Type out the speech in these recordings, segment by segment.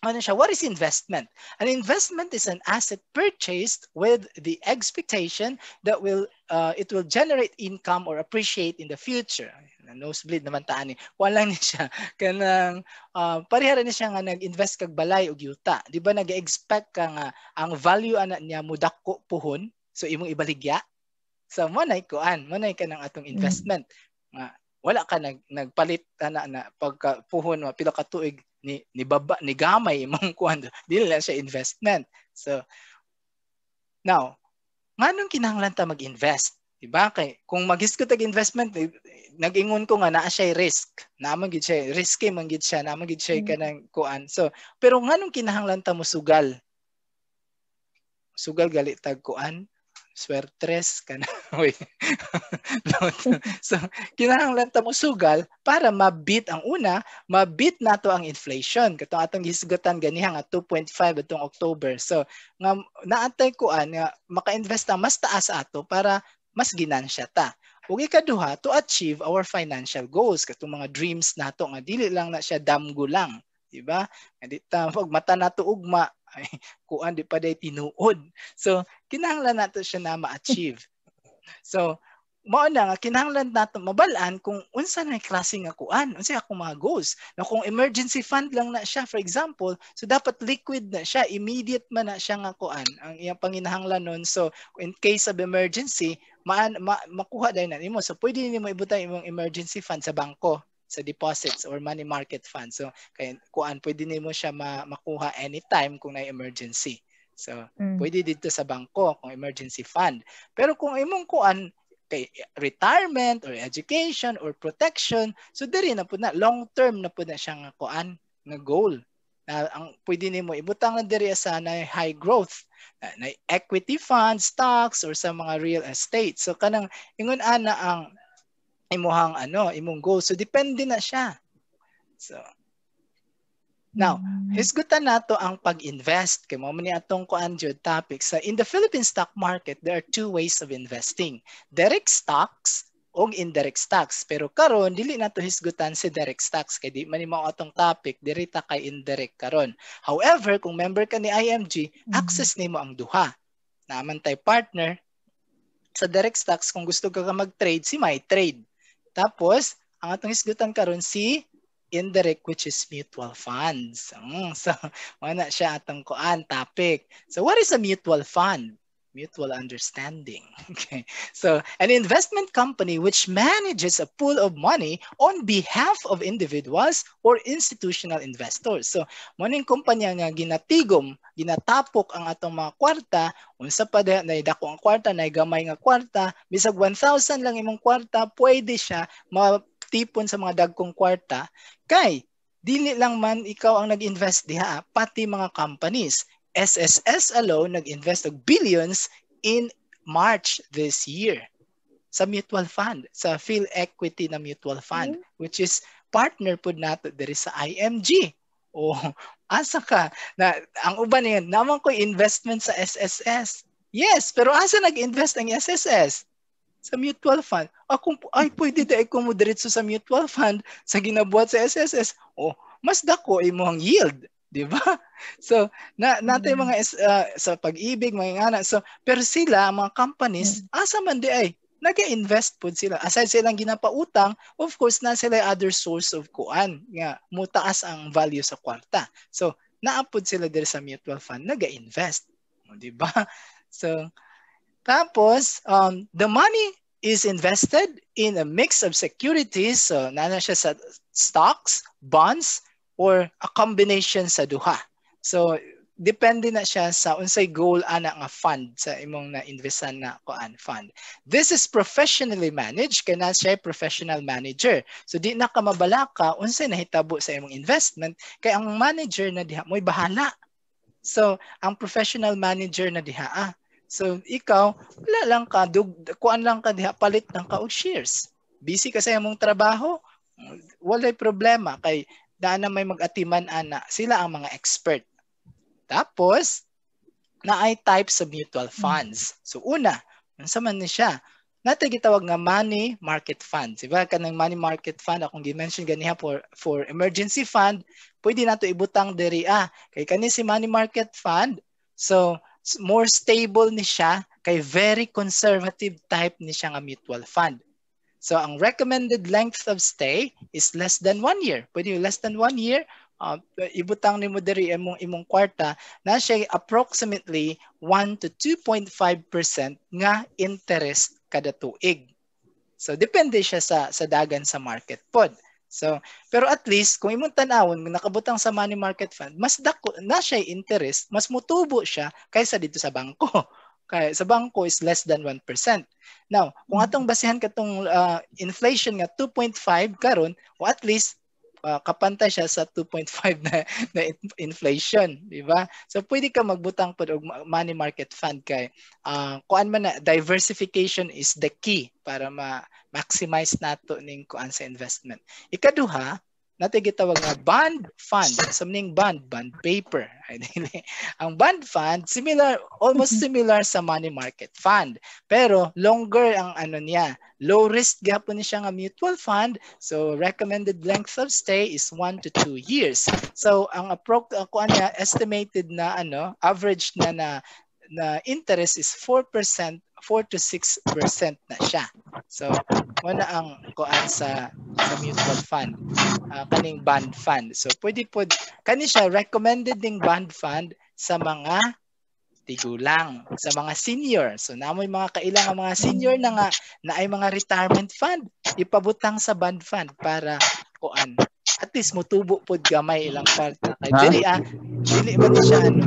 ano siya, what is investment? An investment is an asset purchased with the expectation that will uh, it will generate income or appreciate in the future. Nosebleed naman taan eh. Kuha lang ni siya. Kanang, uh, parihara ni siya nga nag-invest kag balay og yuta. Di ba nag-expect ka nga ang value ana niya mudako puhon so imong ibaligya. So manay kuan, manay ka ng atong mm. investment. Mm. Uh, wala ka nag nagpalit ana na pagka puhon pila ka tuig ni ni baba ni gamay imong kuan dili lang siya investment so now nganong kinahanglan ta mag-invest Diba? Kay, kung mag tag investment, eh, nag-ingon ko nga naa siya risk. Naamang gid siya risky man gid siya, naamang gid siya mm. kanang kuan. So, pero nganong kinahanglan ta mo sugal? Sugal gali tag kuan swertres ka na. so, kinahanglan mo sugal para mabit ang una, mabit nato ang inflation. Katong atong gisgutan ganiha nga 2.5 atong October. So, nga naantay kuan nga maka-invest na mas taas ato para mas ginansya ta ug ikaduha to achieve our financial goals katong mga dreams nato nga dili lang na siya damgo lang di ba edi ta pag mata nato ugma ay kuan di pa dai tinuod. So kinahanglan nato siya na ma-achieve. So mao na nga kinahanglan nato mabalaan kung unsa na klase nga kuan, unsa akong mga goals. Na kung emergency fund lang na siya for example, so dapat liquid na siya, immediate man na siya nga kuan ang iyang panginahanglan nun. So in case of emergency, ma, ma makuha dai na nimo. So pwede nimo ibutang imong emergency fund sa bangko sa deposits or money market funds. So, kaya kuan pwede nimo siya ma- makuha anytime kung na emergency. So, mm. pwede dito sa bangko kung emergency fund. Pero kung imong kuan kay retirement or education or protection, so diri na po na long term na po na siya nga kuan nga goal. Na ang pwede nimo ibutang na diri sa na high growth na, na equity funds, stocks or sa mga real estate. So kanang ingon ana ang imuhang ano, imong goal. So depende na siya. So Now, mm. hisgutan nato ang pag-invest kay mao ni atong kuan jud topic sa in the Philippine stock market there are two ways of investing. Direct stocks o indirect stocks. Pero karon dili nato hisgutan si direct stocks kay di man mao atong topic direta kay indirect karon. However, kung member ka ni IMG, mm-hmm. access nimo ang duha. Naman tay partner sa direct stocks kung gusto ka, ka mag-trade si MyTrade. Tapos, ang atong isgutan karon si indirect which is mutual funds. Mm, so, wala siya atong kuan topic. So, what is a mutual fund? mutual understanding. Okay. So, an investment company which manages a pool of money on behalf of individuals or institutional investors. So, maning kumpanya nga ginatigom, ginatapok ang atong mga kwarta, unsa pa da idako ang kwarta, gamay nga kwarta, bisag 1,000 lang imong kwarta, pwede siya matipon sa mga dagkong kwarta kay dili lang man ikaw ang nag-invest diha, pati mga companies SSS alone nag-invest ng billions in March this year sa mutual fund, sa Phil Equity na mutual fund, mm-hmm. which is partner po nato dere sa IMG. O oh, asa ka? Na, ang uban na yun, naman ko investment sa SSS. Yes, pero asa nag-invest ang SSS? Sa mutual fund. Akong, ay, pwede tayo kumudiritso sa mutual fund sa ginabuhat sa SSS. O, oh, mas dako ay mo ang yield 'di ba? So, na natin mm. mga uh, sa pag-ibig, mga anak. So, pero sila mga companies, mm. asa man di ay nag-invest po sila. Aside silang ginapautang, of course, na sila other source of kuan. Nga, mutaas ang value sa kwarta. So, naapod sila dire sa mutual fund, nag-invest. di ba? So, tapos, um, the money is invested in a mix of securities. So, nana siya sa stocks, bonds, or a combination sa duha. So depende na siya sa unsay goal ana nga fund sa imong na investan na kuan fund. This is professionally managed kay na siya professional manager. So di na ka mabala unsay nahitabo sa imong investment kay ang manager na diha moy bahala. So ang professional manager na diha ah. So ikaw wala lang ka dug kuan lang ka diha palit lang ka og shares. Busy ka sa imong trabaho, walay problema kay daan na may mag-atiman ana, sila ang mga expert. Tapos, na ay types of mutual hmm. funds. So una, unsa man ni siya? Nata gitawag nga money market fund. Diba kanang money market fund akong gi-mention ganiha for for emergency fund, pwede nato ibutang diri ah kay kani si money market fund. So more stable ni siya kay very conservative type ni siya nga mutual fund. So ang recommended length of stay is less than one year. Pwede less than one year, uh, ibutang ni mo diri imong imong kwarta na siya approximately 1 to 2.5% nga interest kada tuig. So depende siya sa sa dagan sa market pod. So pero at least kung imong tan-awon nakabutang sa money market fund, mas dako na siya interest, mas mutubo siya kaysa dito sa bangko. kay sa bangko is less than 1%. Now, kung mm. atong basihan katong uh, ah, inflation nga 2.5 karon o at least uh, kapanta siya sa 2.5 na, na inflation, di ba? So pwede ka magbutang pod og money market fund kay uh, kuan man na diversification is the key para ma maximize nato ning kuan sa investment. Ikaduha, natin gitawag nga bond fund. Sa mning bond, bond paper. ang bond fund, similar, almost mm-hmm. similar sa money market fund. Pero longer ang ano niya. Low risk gap po niya nga mutual fund. So recommended length of stay is 1 to 2 years. So ang approach, ako estimated na ano, average na na na interest is 4%, 4 to 6% na siya. So, mo na ang kuan sa, sa mutual fund, uh, kaning bond fund. So, pwede po, kani siya recommended ding bond fund sa mga tigulang, sa mga senior. So, namoy mga kailangan mga senior na nga, na ay mga retirement fund, ipabutang sa bond fund para kuan at least mutubo pod gamay ilang part na kay dili ah dili man siya ano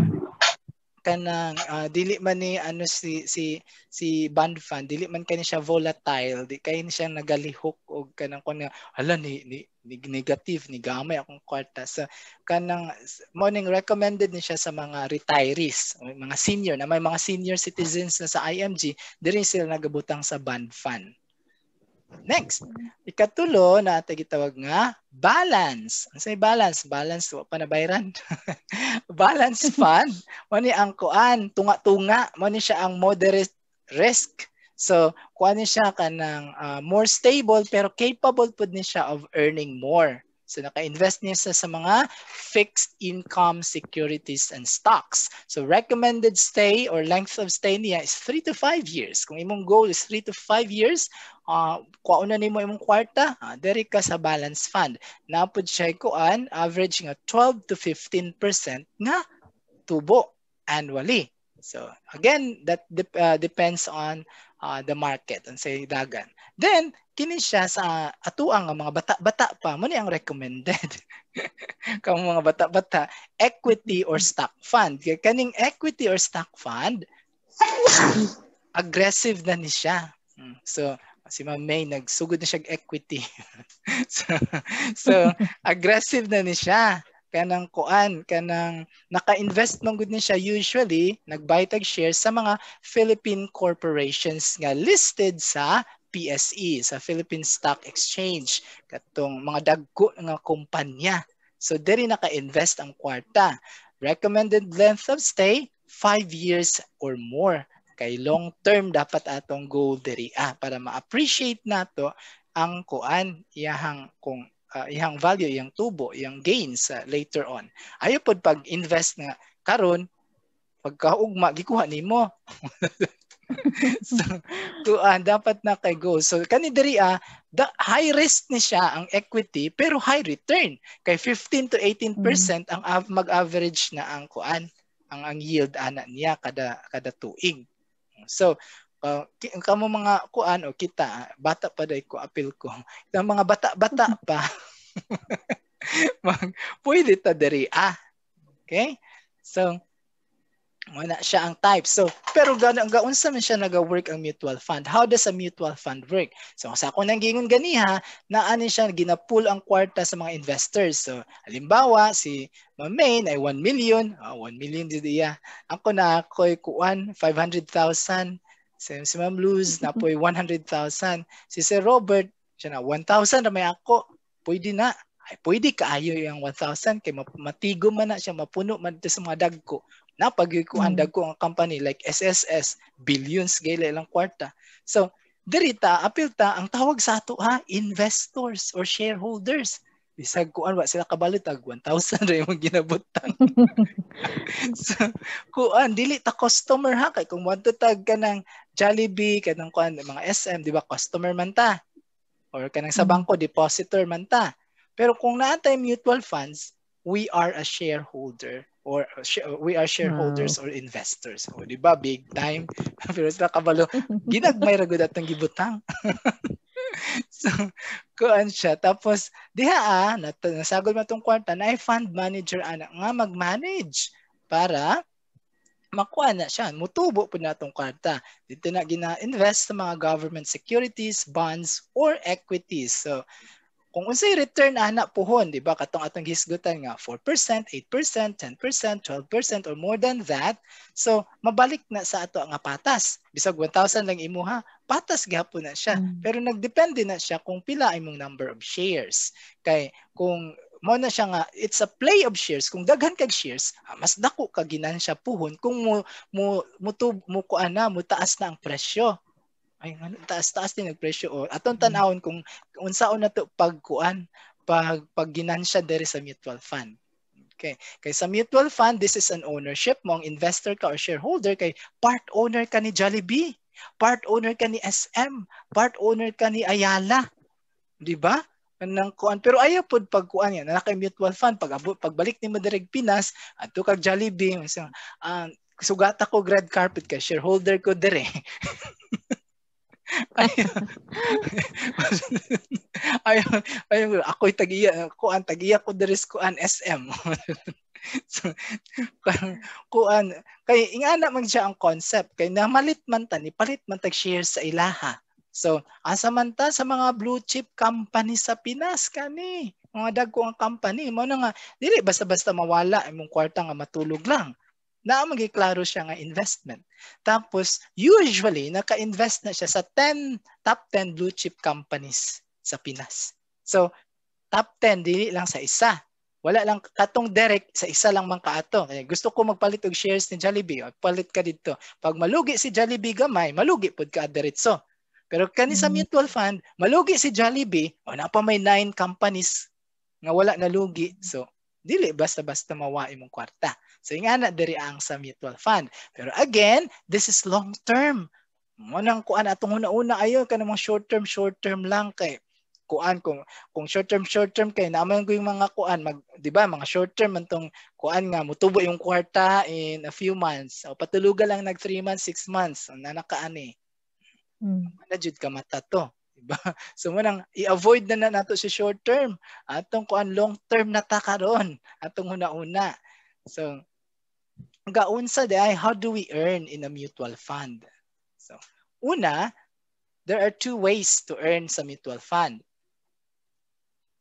kanang uh, ah, dili man ni ano si si si band fan dili man kani siya volatile di kay siya nagalihok og kanang kunya hala ni, ni, ni negative ni gamay akong kwarta sa kanang morning recommended ni siya sa mga retirees mga senior na may mga senior citizens na sa IMG diri sila nagabutang sa band fan Next, ikatulo na ito gitawag nga balance. Ang say balance? Balance wa panabayran. balance fund mo ni ang kuan tunga-tunga mo ni siya ang moderate risk. So, kuan ni siya kanang uh, more stable pero capable pud ni siya of earning more. So naka-invest niya sa, sa mga fixed income securities and stocks. So recommended stay or length of stay niya is 3 to 5 years. Kung imong goal is 3 to 5 years, uh, kwauna nimo imong kwarta uh, ah, diri ka sa balance fund na napud siya an average nga 12 to 15% nga tubo annually so again that de uh, ah, depends on uh, the market and say dagan then kini siya sa atuang mga bata-bata pa mo ni ang recommended kang mga bata-bata equity or stock fund kay kaning equity or stock fund aggressive na ni siya hmm, so si Ma'am May, nagsugod na siya equity. so, so, aggressive na ni siya kanang kuan kanang naka-invest mong good ni siya usually nagbuy tag shares sa mga Philippine corporations nga listed sa PSE sa Philippine Stock Exchange katong mga dagko nga kumpanya so diri naka-invest ang kwarta recommended length of stay 5 years or more Kay long term dapat atong goal diri ah para ma-appreciate nato ang kuan iyang kung uh, ah, iyang value, iyang tubo, iyang gains uh, later on. Ayo pod pag invest nga karon pagkaugma gikuha nimo. so, kuan dapat na kay go. So kani diri ah, the high risk ni siya ang equity pero high return kay 15 to 18% mm-hmm. ang mag-average na ang kuan ang ang yield ana niya kada kada tuig. So, uh, kamo mga kuan o kita, bata pa day ko apil ko. Ang mga bata-bata pa. Mag, pwede ta diri ah. Okay? So, wala siya ang type. So, pero gano'ng gaon sa man siya nag-work ang mutual fund. How does a mutual fund work? So, sa ako nang gingon na naanin siya ginapool ang kwarta sa mga investors. So, halimbawa, si Mamain ay 1 million. Oh, ah, 1 million dito iya. Ako na ako'y kuan, 500,000. Si, si Ma'am Luz, na po'y 100,000. Si Sir Robert, siya na 1,000 na may ako. Pwede na ay pwede kaayo yung 1,000 kay matigom man na siya, mapuno man sa mga dagko napagyukuan mm-hmm. ko ang company like SSS billions gay lang kwarta so diri apil ta ang tawag sa ato ha investors or shareholders bisag kuan wa sila kabalit ag 1000 ra imong ginabutang so kuan dili ta customer ha kay kung wanto tag kanang Jollibee kanang kuan mga SM di ba customer man ta or kanang sa mm. bangko depositor man ta pero kung naatay mutual funds we are a shareholder or uh, uh, we are shareholders wow. or investors. O, oh, di ba? Big time. Pero sa kabalo, ginagmay ragod at ng gibutang. so, kuan siya. Tapos, diha ah, nat- nasagol man tong kwarta na fund manager anak nga mag-manage para makuha na siya. Mutubo po na itong kwarta. Dito na gina-invest sa mga government securities, bonds, or equities. So, kung unsay return ana puhon, di ba? Katong atong gisgutan nga 4%, 8%, 10%, 12% or more than that. So mabalik na sa ato nga patas. Bisag 1,000 lang imuha, patas gihapon na siya. Mm. Pero nagdepende na siya kung pila imong number of shares. Kay kung mo na siya nga it's a play of shares kung daghan kag shares mas dako ka ginansya puhon kung mo mo mo, tub, mo kuana mo taas na ang presyo ay ano taas-taas din nagpresyo o oh. atong mm. tanawon kung unsa na to pagkuan pag pagginansya dere sa mutual fund. Okay. Kay sa mutual fund, this is an ownership mo ang investor ka or shareholder kay part owner ka ni Jollibee, part owner ka ni SM, part owner ka ni Ayala. 'Di ba? nang kuan pero ayaw pod pagkuan yan na kay mutual fund pag pagbalik ni Madireg Pinas adto kag Jollibee so, uh, ah, sugata ko red carpet kay shareholder ko dire ayun, ayun, ako ako'y ko an tagiya ko deres kuan SM. so, parang kuan, kay ingana man siya ang concept, kay namalit man ta, ni palit man tag share sa ilaha. So, asa man ta sa mga blue chip company sa Pinas kani mga dagko ang company mo na nga dili basta-basta mawala imong kwarta nga matulog lang na klaro siya nga investment. Tapos, usually, naka-invest na siya sa 10, top 10 blue chip companies sa Pinas. So, top 10, dili lang sa isa. Wala lang, katong direct, sa isa lang man kaato. Kaya eh, gusto ko magpalit og shares ni Jollibee. Oh, palit ka dito. Pag malugi si Jollibee gamay, malugi pod ka diretso. Pero kani sa mm. mutual fund, malugi si Jollibee, o na pa may 9 companies nga wala na lugi. So, dili basta-basta mawain mong kwarta. So ingana diri ang sa mutual fund. Pero again, this is long term. Mo kuan atong una-una ayo kanang short term short term lang kay kuan kung kung short term short term kay naman ko yung mga kuan mag di ba mga short term antong kuan nga mutubo yung kwarta in a few months o patuluga lang nag 3 months 6 months na nakaani eh. mm. na jud ka mata to di ba so mo i-avoid na na nato si short term atong kuan long term na ta karon atong una-una so gaunsa day how do we earn in a mutual fund? So, una, there are two ways to earn sa mutual fund.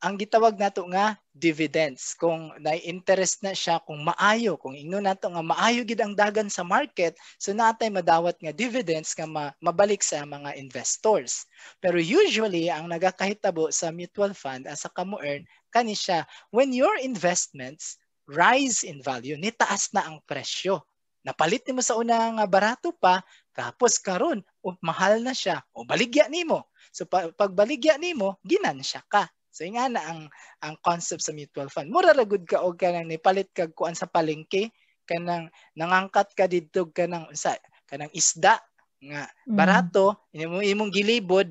Ang gitawag nato nga dividends kung na-interest na siya kung maayo kung ingno nato nga maayo gid ang dagan sa market so natay madawat nga dividends nga ma- mabalik sa mga investors. Pero usually ang nagakahitabo sa mutual fund asa ka mo earn kani siya when your investments rise in value, nitaas na ang presyo. Napalit nimo sa unang barato pa, tapos karon oh, mahal na siya o oh, baligya nimo. So pa- pag baligya nimo, ginansya ka. So nga na ang ang concept sa mutual fund. Mura ra gud ka og kanang nipalit kag kuan sa palengke kanang nangangkat ka didto kanang unsa kanang isda nga mm. barato mm. imong gilibod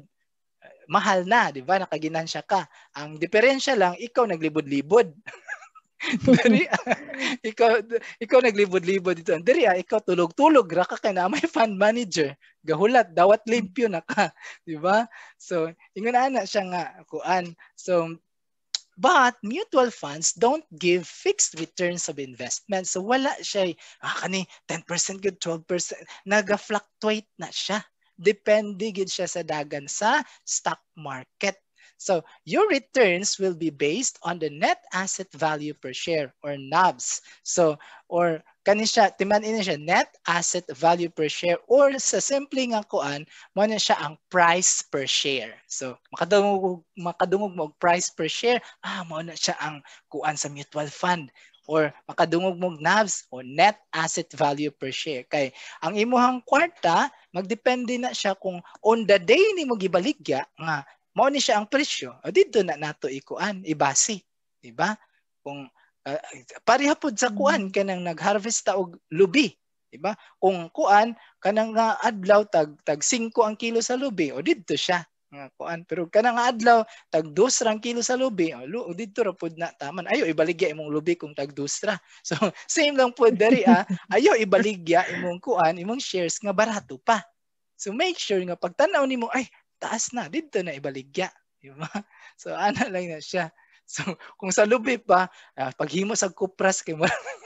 mahal na, di ba? Nakaginansya ka. Ang diferensya lang, ikaw naglibod-libod. Dari, ah. ikaw, ikaw naglibod-libod dito. Dari, ah, ikaw tulog-tulog, raka ka na, may fund manager. Gahulat, dawat limpyo mm. na ka. Di ba? So, ingon na siya nga, kuan. So, But mutual funds don't give fixed returns of investment. So wala siya, eh. ah, kani 10% good, 12%, naga-fluctuate na siya. Depende gid siya sa dagan sa stock market. So your returns will be based on the net asset value per share or NAVs. So, or kani siya, timanin niya net asset value per share or sa simpleng ang kuan, mo na siya ang price per share. So, makadungog, makadungog mo price per share, ah, mo na siya ang kuan sa mutual fund or makadungog mong NAVs o net asset value per share. Kay ang imuhang kwarta, magdepende na siya kung on the day ni mo gibaligya nga mao ni siya ang presyo. O dito na nato ikuan, ibasi, di ba? Kung uh, pareha pud sa kuan mm. kanang nagharvest ta og lubi, di ba? Kung kuan kanang nga adlaw tag tag 5 ang kilo sa lubi, o dito siya nga kuan pero kanang adlaw tag 2 rang kilo sa lubi o, lu, o dito ra pud na taman ayo ibaligya imong lubi kung tag 2 ra so same lang pud diri ah ayo ibaligya imong kuan imong shares nga barato pa so make sure nga pagtan-aw nimo ay taas na, dito na ibaligya. Di ba? So, ana lang na siya. So, kung sa lubi pa, uh, paghimo sa kupras kay mo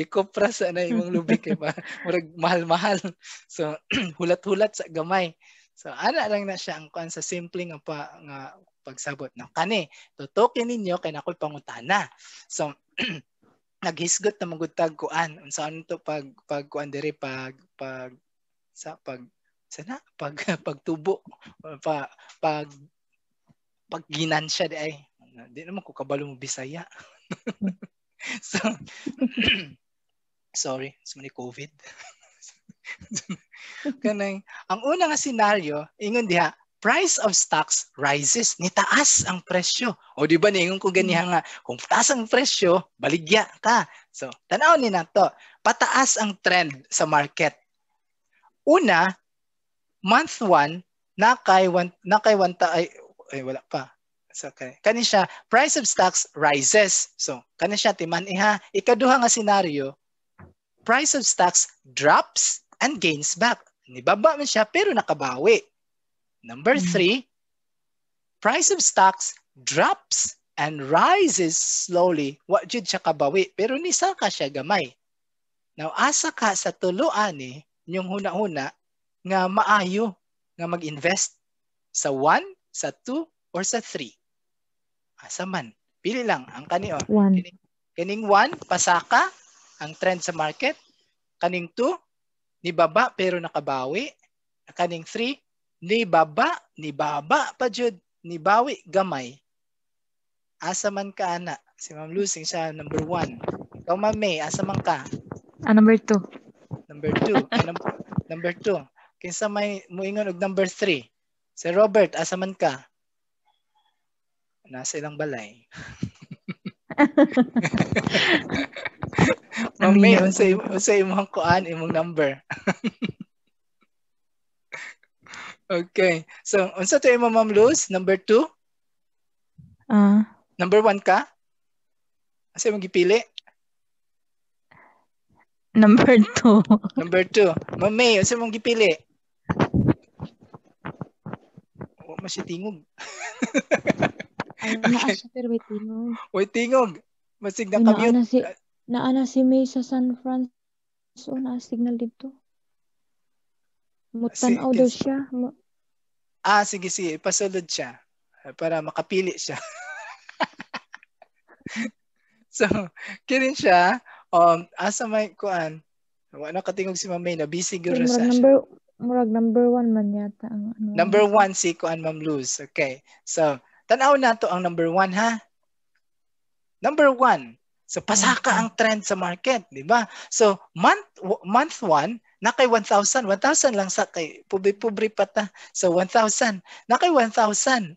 ikupras na imong lubi kay pa murag mahal-mahal. So, hulat-hulat sa gamay. So, ana lang na siya ang kuan sa simpleng nga pa nga pagsabot no kani tutukin ninyo kay nakoy pangutana. So, naghisgot na magutag kuan unsa to pag pag kuan dire pag pag sa pag sana pag pagtubo pa pag pag ginansya di ay di naman ko kabalo mo bisaya so sorry sa ni covid kanang ang una nga scenario ingon diha price of stocks rises ni taas ang presyo o di ba ningon ko ganiha nga kung taas ang presyo baligya ta so tanaw ni nato pataas ang trend sa market una month 1 na kay one na kay one ta ay, ay wala pa so kani siya price of stocks rises so kani siya timan iha ikaduha nga scenario price of stocks drops and gains back nibaba man siya pero nakabawi number 3 mm-hmm. price of stocks drops and rises slowly wa jud siya kabawi pero ni sa ka siya gamay now asa ka sa tulo ani eh, yung huna-huna nga maayo nga mag-invest sa 1, sa 2, or sa 3? Asa man. Pili lang ang kani o. Oh. Kaning kining 1, pasaka, ang trend sa market. Kaning 2, ni baba pero nakabawi. Kaning 3, ni baba, ni baba pa jud, ni bawi gamay. Asa man ka ana? Si Ma'am Losing siya number 1. Ikaw Ma'am May, asa man ka? Ah, number 2. Number 2. number 2. Kinsa may muingon og number 3? Sir Robert, asa man ka? Nasa ilang balay. Mami, ano unsay unsay imong kuan imong number. okay. So, unsa to imong Ma'am Luz? Number 2? Ah. Uh, number 1 ka? Asa imong gipili? Number 2. Number 2. Mami, unsa imong gipili? mas si Tingog. Ay, na okay. siya, pero may Tingog. Uy, Tingog! Masig na kami. Naana si, naana si May sa San Francisco. na signal dito. Mutan si, daw siya. Mo- ah, sige, sige. Pasulod siya. Para makapili siya. so, kinin siya. Um, asa may kuan. Wala na katingog si Mamay na busy girl sa number, murag number one man yata ang ano. Number one si Kuan Ma'am Luz. Okay. So, tanaw na to ang number one ha. Number one. So, pasaka ang trend sa market, di ba? So, month month one, na kay 1,000. 1,000 lang sa kay pubri-pubri pa ta. So, 1,000. Na kay 1,000.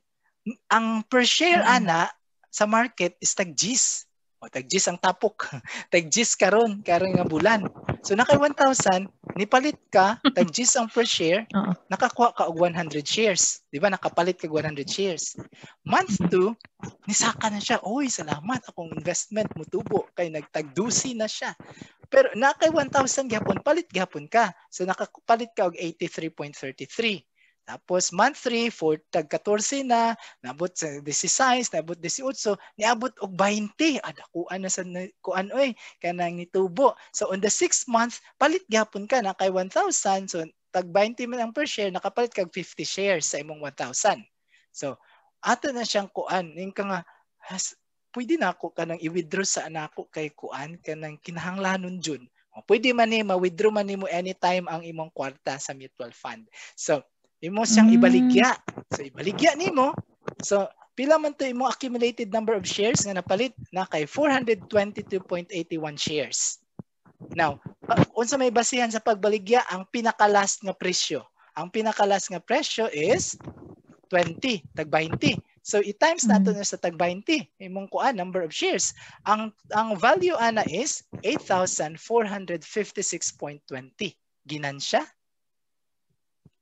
Ang per share, mm-hmm. ana, sa market is tag-G's. O tagjis ang tapok. tagjis karon karon nga bulan. So naka 1,000 nipalit ka tagjis ang per share, nakakuha ka og 100 shares. Di ba nakapalit ka 100 shares. Month 2, nisaka na siya. Oy, salamat akong investment mutubo kay nagtagdusi na siya. Pero naka 1,000 gihapon palit gihapon ka. So nakapalit ka og 83.33. Tapos month 3, 4, tag 14 na, nabot sa 16, nabot 18, so niabot og 20. Ada kuan na sa kuan oy eh, kanang nitubo. So on the 6th month, palit gyapon ka na kay 1,000. So tag 20 man ang per share, nakapalit kag 50 shares sa imong 1,000. So ato na siyang kuan. Ning ka nga has, pwede na ako kanang i-withdraw sa anako kay kuan nang kinahanglanon jud. Pwede man ni ma-withdraw man ni mo anytime ang imong kwarta sa mutual fund. So, Imo siyang ibaligya. Hmm. So ibaligya nimo. So pila man to imo accumulated number of shares nga napalit na kay 422.81 shares. Now, uh, unsa may basihan sa pagbaligya ang pinaka last nga presyo? Ang pinaka last nga presyo is 20, tag 20. So i-times hmm. nato na sa tag 20 imong kuan number of shares. Ang ang value ana is 8,456.20. ginansya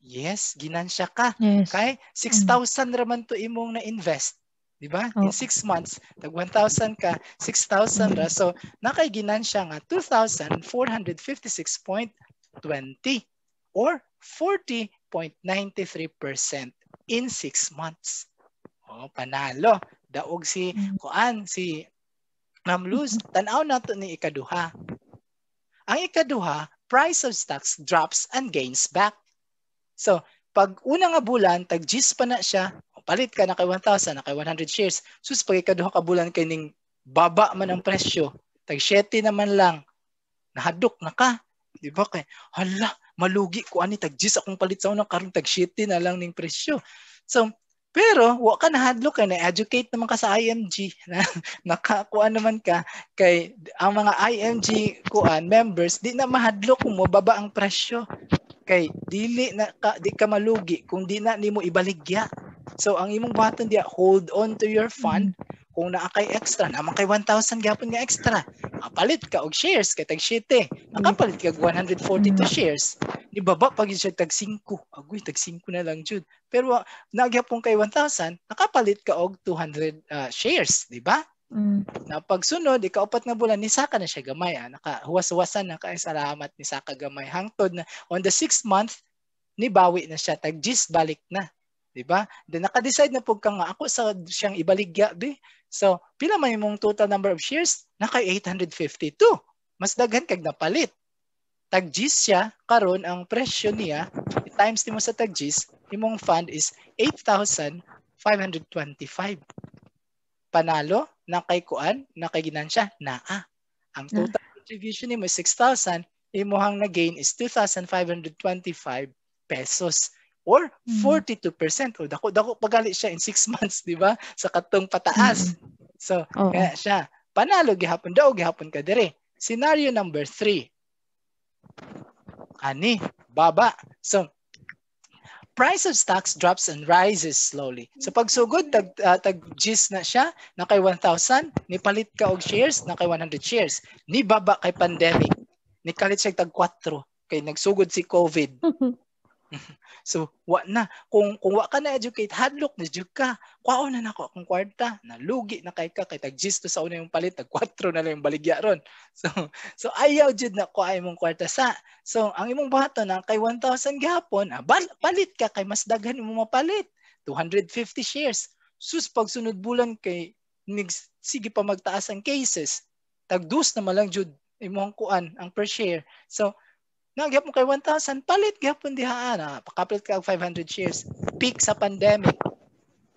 Yes, ginansya ka. Yes. Kay 6,000 mm. raman to imong na-invest. Di ba? Oh. In 6 months, tag 1,000 ka, 6,000 ra. So, nakay ginansya nga 2,456.20 or 40.93% in 6 months. Oh, panalo. Daog si mm. Kuan, si Ma'am Luz. Mm-hmm. Tanaw nato ni ikaduha. Ang ikaduha, price of stocks drops and gains back. So, pag una nga bulan, tag pa na siya, palit ka na kay 1,000, na kay 100 shares. Sus, pag ikaduha ka bulan kay ning baba man ang presyo, tag 7 naman lang, nahadok na ka. Di ba kay, hala, malugi ko ani tag akong palit sa unang karon tag 7 na lang ning presyo. So, pero wa ka na hadlo ka na educate naman ka sa IMG na nakakuan naman ka kay ang mga IMG kuan members di na mahadlo kung mababa ang presyo kay dili na ka, di ka malugi kung di na nimo ibaligya. So ang imong button diya hold on to your fund mm-hmm. kung naa kay extra na kay 1,000 gyapon nga extra kapalit ka og shares kay tag 7 Makapalit ka og 142 mm-hmm. shares di baba pag siya tag 5 agoy tag 5 na lang jud pero nagyapon kay 1,000 nakapalit ka og 200 uh, ah, shares di ba Mm. Na pagsunod, ikaupat na bulan, ni Saka na siya gamay. Ah, nakahuwas-huwasan na kay salamat ni Saka gamay. Hangtod na on the sixth month, ni bawi na siya. Tagjis, balik na. Di ba? Then naka-decide na pug kang ako sa siyang ibaligya be. So, pila man imong total number of shares? Naka 852. Mas daghan kag napalit. Tagjis siya karon ang presyo niya times nimo sa tagjis, imong fund is 8,525 panalo ng kay Kuan, ng kay Ginansya, naa. Ang ah. total ah. contribution ni mo 6,000. Imuhang na-gain is 2,525 pesos or 42%. Mm. O dako, dako pagali siya in 6 months, di ba? Sa katong pataas. Mm. So, Oo. kaya siya, panalo gihapon daw, gihapon ka dire. Scenario number 3. Ani, baba. So, price of stocks drops and rises slowly. So pagsugod, tag, uh, tag gis na siya, na kay 1,000, nipalit ka og shares, na kay 100 shares. Ni baba kay pandemic, nikalit siya tag 4, kay nagsugod si COVID. Mm-hmm. so wa na kung kung wa ka na educate hadlok na jud ka kwaon na nako akong kwarta nalugi na kay ka kay tag gisto sa una yung palit tag 4 na lang yung baligya ron so so ayaw jud na kwa imong kwarta sa so ang imong bato na kay 1000 gihapon ah, bal, palit ka kay mas daghan mo mapalit 250 shares sus pagsunod bulan kay nig, sige pa magtaas ang cases tagdus na malang jud imong kuan ang per share so na gyapon kay 1,000 palit gyapon diha ah, na pakapilit ka og 500 shares peak sa pandemic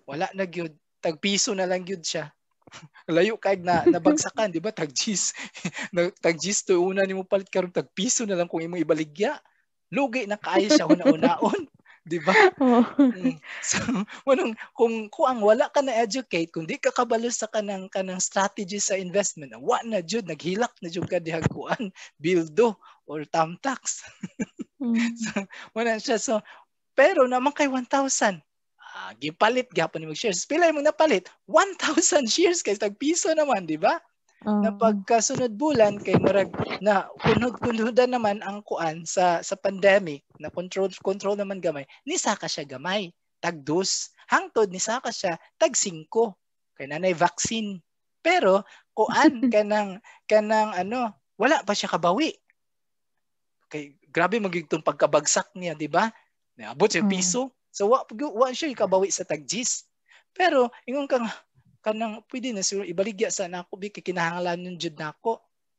wala na gyud tag piso na lang gyud siya layo kag na nabagsakan di ba tag gis tag gis to una nimo palit karon tag piso na lang kung imong ibaligya lugi na kaayo siya una-unaon di ba? Oh. so, manong, kung kuang wala ka na educate, kung di ka kabalo sa kanang kanang strategy sa investment, wa na jud naghilak na jud ka dihang kuan, bildo or thumbtacks. mm. so, siya. So, pero naman kay 1,000. Ah, gipalit gapon ni mag shares. Pila mo napalit? 1,000 shares kay tag piso naman, di ba? Um, na pagkasunod bulan kay murag na kunod-kunodan naman ang kuan sa sa pandemic na control control naman gamay ni saka siya gamay tag dos hangtod ni saka siya tag 5 kay nanay vaccine pero kuan kanang kanang ano wala pa siya kabawi kay grabe maging tong pagkabagsak niya, di ba? Naabot siya hmm. piso. Mm. So wa wa siya ikabawi sa tagjis. Pero ingon kang kanang pwede na siguro ibaligya sa nako bi kinahanglan yung jud nako.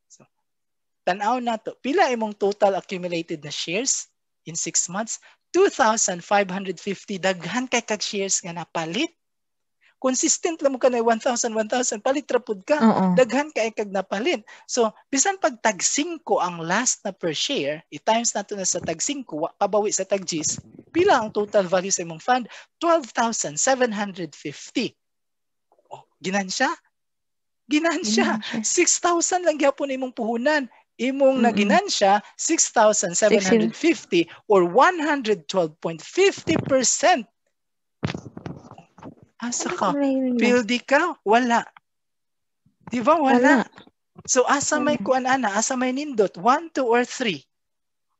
So tan-aw nato, pila imong total accumulated na shares in 6 months? 2,550 daghan kay kag shares nga napalit consistent lang mo kanay 1,000, 1,000, palitrapod ka. Uh-uh. Daghan ka kag napalin. So, bisan pag tag 5 ang last na per share, i-times nato na sa tag 5, pabawi sa tag Gs, pila ang total value sa imong fund? 12,750. Oh, ginan siya? Ginan siya. 6,000 lang gyapon imong puhunan imong mm-hmm. naginan siya 6,750 or 112.50% Asa ah, ka? Pildi ka? Wala. Di ba? Wala. Wala. So asa may kuan ana, asa may nindot? One, two, or three?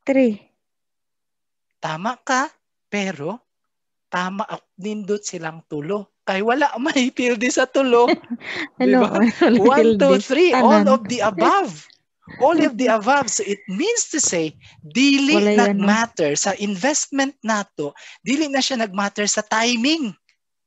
Three. Tama ka, pero tama at nindot silang tulo. Kay wala may pildi sa tulo. Hello, diba? Ano? One, two, three, Tanan. all of the above. All of the above. So it means to say, dili wala nagmatter yan. sa investment nato, dili na siya nagmatter sa timing.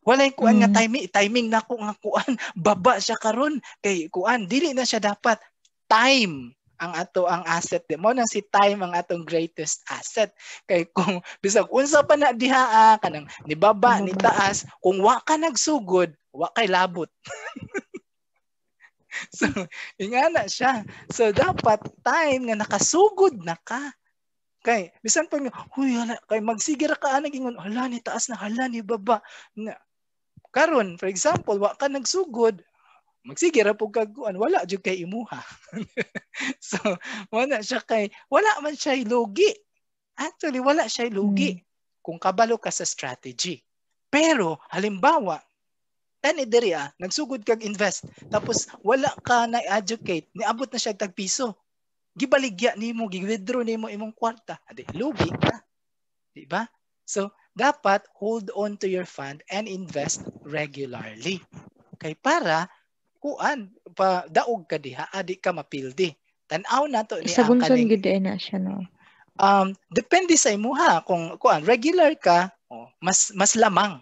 Walay kuan mm. nga timing, timing na ko nga kuan baba siya karon kay kuan dili na siya dapat time ang ato ang asset mo nang si time ang atong greatest asset kay kung bisag unsa pa na diha ah, kanang ni baba ni mm. taas kung wa ka nagsugod wa kay labot so ingana siya so dapat time nga nakasugod na ka kay bisan pa huy hala, kay magsigira ka ana ah, gingon hala ni taas na hala ni baba na karon for example wa ka nagsugod magsige ra pug kag wala jud kay imuha so wala siya kay wala man siya lugi actually wala siya lugi hmm. kung kabalo ka sa strategy pero halimbawa tani diri ah nagsugod kag invest tapos wala ka na educate niabot na siya tag piso gibaligya nimo gi-withdraw nimo imong kwarta adi lugi ka di ba so dapat hold on to your fund and invest regularly. Okay, para kuan pa daog ka diha adi ka mapildi. Tanaw aw na to ni Sa bungson gid na siya no. Um depende sa imo ha kung kuan regular ka oh, mas mas lamang.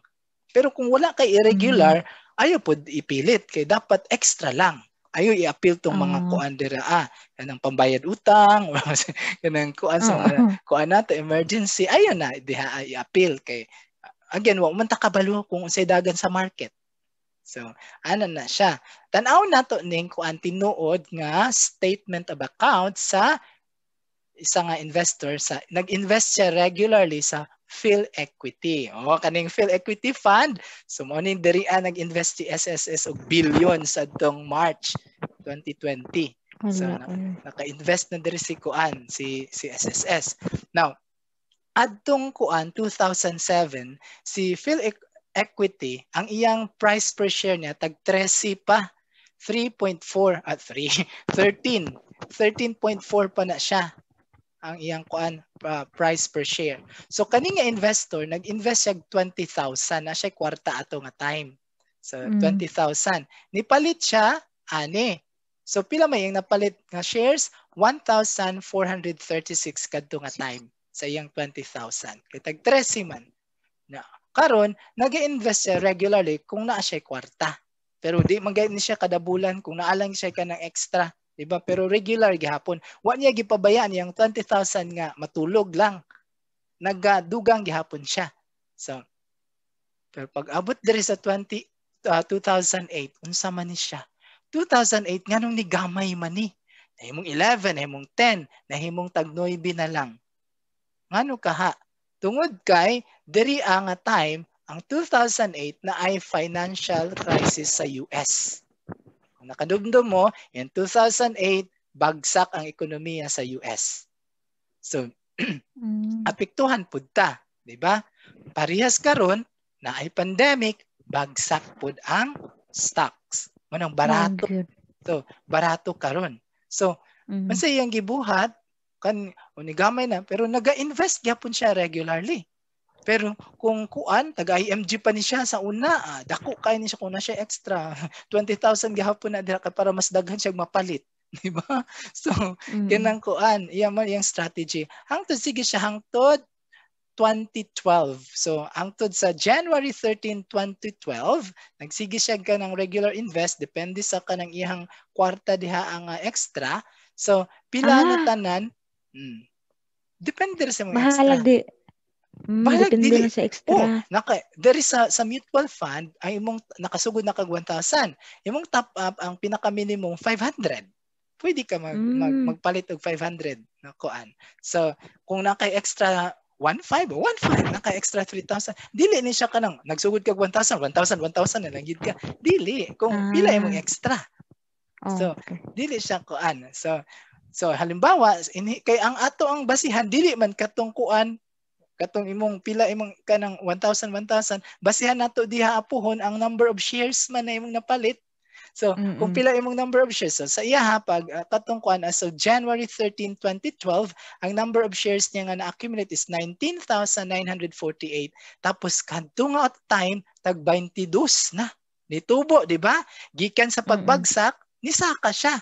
Pero kung wala kay irregular, mm-hmm. ayo pud ipilit kay dapat extra lang ayo i-appeal tong mga uh-huh. kuan dira ah kanang pambayad utang or kanang kuan sa uh kuan nato emergency ayo na diha i-appeal kay again wa man ta kabalo kung unsay dagan sa market So, ana na siya? tan-aw nato ning kuan tinuod nga statement of account sa isa nga investor sa nag-invest siya regularly sa Phil Equity. O, oh, kaning Phil Equity Fund, So, sumuning diri nag-invest si SSS og bilyon sa tong March 2020. So, na, eh. naka-invest na diri si Kuan, si, si SSS. Now, adtong Kuan, 2007, si Phil Equity equity, ang iyang price per share niya tag 13 pa. 3.4 at 3 13 13.4 pa na siya ang iyang kuan uh, price per share. So kani nga investor nag-invest siya 20,000 na siya kwarta ato nga time. So mm. 20,000. Nipalit siya ani. So pila may ang napalit nga shares 1,436 kadto nga time sa iyang 20,000. Kay tag 13 man. Na karon nag-invest siya regularly kung naa siya kwarta. Pero di magayad siya kada bulan kung naalang siya ka ng extra Diba? Pero regular gihapon. Wa niya gipabayaan yang 20,000 nga matulog lang. Nagadugang gihapon siya. So, pero pag abot diri sa 20, uh, 2008, unsa man ni siya. 2008, nganong ni gamay man ni. Nahimong 11, nahimong 10, nahimong tag 9 na lang. Ngano kaha? Tungod kay, diri ang time, ang 2008 na ay financial crisis sa US. Kung nakadugdum mo, in 2008, bagsak ang ekonomiya sa US. So, mm. apektuhan pud ta, di ba? Parehas karon na ay pandemic, bagsak pud ang stocks. Manang barato. Oh, so, barato karon. So, mm-hmm. gibuhat kan unigamay na pero naga-invest gyapon siya regularly. Pero kung kuan, taga IMG pa ni siya sa una, ah, dako kay ni siya kung siya extra. 20,000 gahapon na dira para mas daghan siya mapalit di ba? So, mm. ang kuan, Yan man yung strategy. Hangtod sige siya hangtod 2012. So, hangtod sa January 13, 2012, nagsige siya ka ng regular invest depende sa kanang iyang kwarta diha ang uh, extra. So, pila ah. na tanan? Mm, depende sa mga Mahalag extra. Di, Mm, Balag depende dili. na sa extra. Oh, naka, there is a, sa mutual fund, ang imong nakasugod na kag 1,000. Imong top up ang pinaka minimum 500. Pwede ka mag, mm. mag hmm. magpalit og 500 na kuan. So, kung naka extra 1.5 o naka extra 3,000 dili ni siya kanang nagsugod kag 1,000 1,000 1,000 na lang gid ka dili kung ah. pila imong extra oh, so okay. dili siya kuan so so halimbawa ini kay ang ato ang basihan dili man katungkuan katong imong pila imong kanang 1000 1000 basehan nato diha apuhon ang number of shares man na imong napalit So, Mm-mm. kung pila imong number of shares, so, sa iya ha, pag uh, katong kuan, so January 13, 2012, ang number of shares niya nga na-accumulate is 19,948. Tapos, kanto nga at time, tag 22 na. Nitubo, di ba? Gikan sa pagbagsak, Mm-mm. nisaka siya.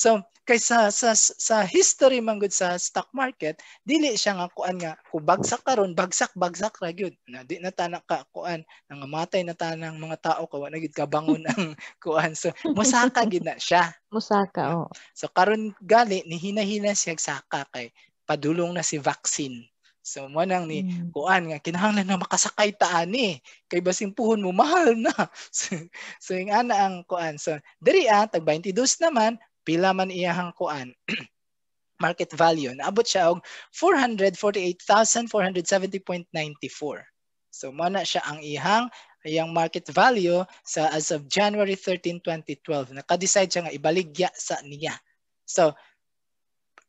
So kaysa sa sa history man gud sa stock market, dili siya nga kuan nga kung karon, bagsak bagsak ra gyud. Na di na tanak ka kuan nga matay na tanang mga tao kawa na gid kabangon ang kuan. So musaka gid na siya. Musaka oh. So karon gali ni hinahina siya saka kay padulong na si vaccine. So mo nang ni mm. kuan nga kinahanglan na makasakay ta ani kay basing puhon mo mahal na. so, so yung ana ang kuan. So diri ah tag 22 naman pila man iyahang kuan market value naabot siya og 448,470.94 so mo na siya ang iyang iyang market value sa as of January 13, 2012 naka-decide siya nga ibaligya sa niya so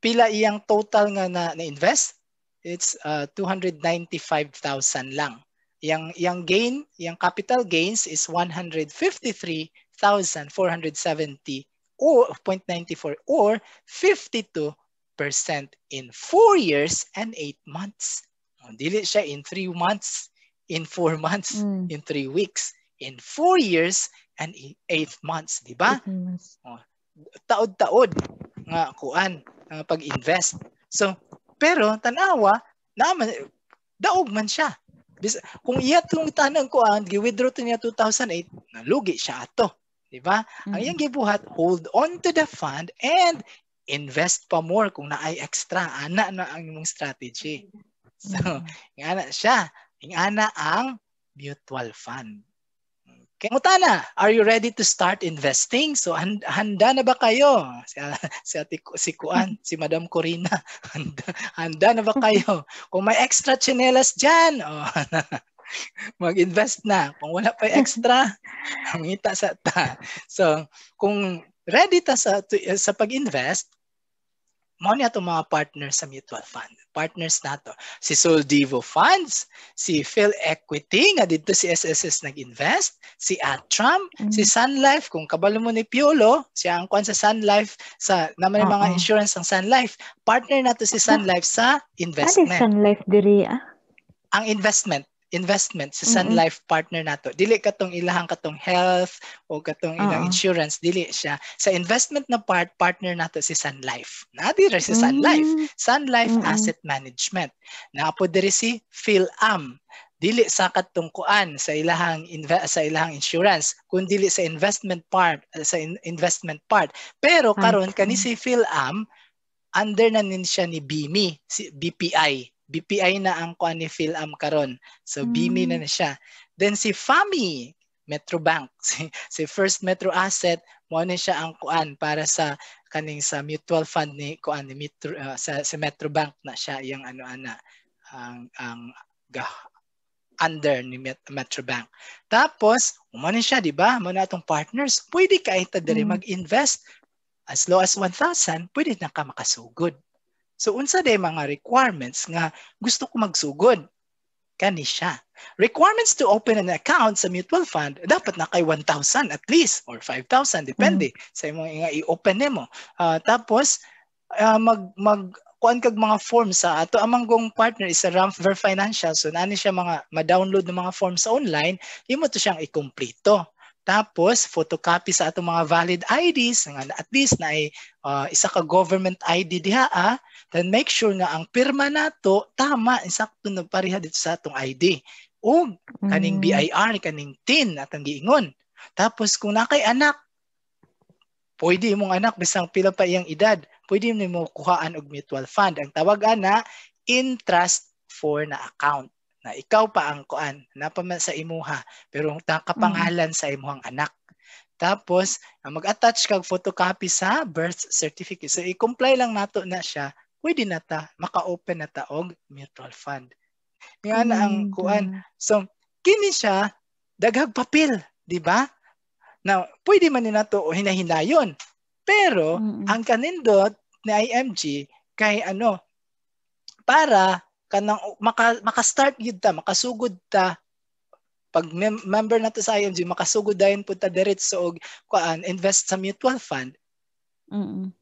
pila iyang total nga na, na invest it's uh, 295,000 lang yang yang gain, yang capital gains is 153,470 or 0.94 or 52% in 4 years and 8 months. Dili siya in 3 months, in 4 months, mm. in 3 weeks, in 4 years and 8 e-, months, di ba? Oh, taod-taod nga kuan uh, pag-invest. So, pero tanawa naman daog man siya. Bis, kung iya tong tanang kuan gi-withdraw to niya 2008, nalugi siya ato. Diba? Mm-hmm. Ang iyang gibuhat, hold on to the fund and invest pa more kung naay extra. Ana na ang imong strategy. So, mm-hmm. yung ana siya. ing ana ang mutual fund. Okay. Mutana, are you ready to start investing? So hand, handa na ba kayo? Si, si Ate si Kuan, si Madam Corina, handa, handa na ba kayo? Kung may extra chinelas diyan, oh, mag-invest na. Kung wala pa extra, mangita sa ta. So, kung ready ta sa, to, sa pag-invest, mo niya itong mga partners sa mutual fund. Partners na to. Si Sol Divo Funds, si Phil Equity, nga dito si SSS nag-invest, si Atram, mm-hmm. si Sun Life, kung kabalo mo ni Piolo, siya ang kwan sa Sun Life, sa naman yung mga Uh-oh. insurance ng Sun Life, partner na to si ah. Sun Life sa ah, investment. Ano Sun Life diri ah? Ang investment investment sa Sun mm-hmm. Life partner nato dili ka tong ilahang katong health o katong uh-huh. ilang insurance dili siya sa investment na part partner nato si Sun Life na diri si Sun mm-hmm. Life Sun Life mm-hmm. Asset Management na po diri si PhilAm dili sa katong kuan sa ilahang inve- sa ilahang insurance kun dili sa investment part sa in- investment part pero mm. karon kani si PhilAm under na nin siya ni BMI, si BPI BPI na ang kuan ni PhilAm karon. So mm. BMI na, na siya. Then si Fami Metrobank, si, si First Metro Asset, mo ni siya ang kuan para sa kaning sa mutual fund ni kuan ni Metro uh, sa, sa Metrobank na siya yang ano ana ang ang ga, under ni Met- Metrobank. Tapos, umano siya, di ba? na atong partners, pwede ka ita diri mm. mag-invest as low as 1,000, pwede na ka makasugod. So unsa day mga requirements nga gusto ko magsugod kani siya. Requirements to open an account sa mutual fund dapat na kay 1,000 at least or 5,000 depende mm sa imong nga i-open nimo. Uh, tapos uh, mag mag kuan kag mga forms sa ato amang gong partner is a Ramver Financial so nani siya mga ma-download ng mga forms sa online imo to siyang ikompleto. Tapos, photocopy sa atong mga valid IDs, nga at least na ay uh, isa ka government ID diha, ah, then make sure nga ang pirma nato tama, insakto na pareha dito sa atong ID. O kaning mm. BIR, kaning TIN at ang giingon. Tapos kung na kay anak, pwede imong anak bisang pila pa iyang edad, pwede mo kuhaan og mutual fund. Ang tawag ana, interest for na account na ikaw pa ang kuan napaman sa imuha pero ang kapangalan mm-hmm. sa imuhang anak tapos, mag-attach kag photocopy sa birth certificate. So, i-comply lang nato na siya. Pwede na ta. Maka-open na ta og mutual fund. Nga na ang mm, kuan. Mm. So, kini siya, daghag papel. di ba? Now, pwede man ni nato hinahinayon. Pero, mm ang kanindot ni IMG kay ano, para kanang maka maka-start gid ta, makasugod ta pag mem- member na to sa IMG makasugod dayon pud ta diretso og kuan invest sa mutual fund. Mm.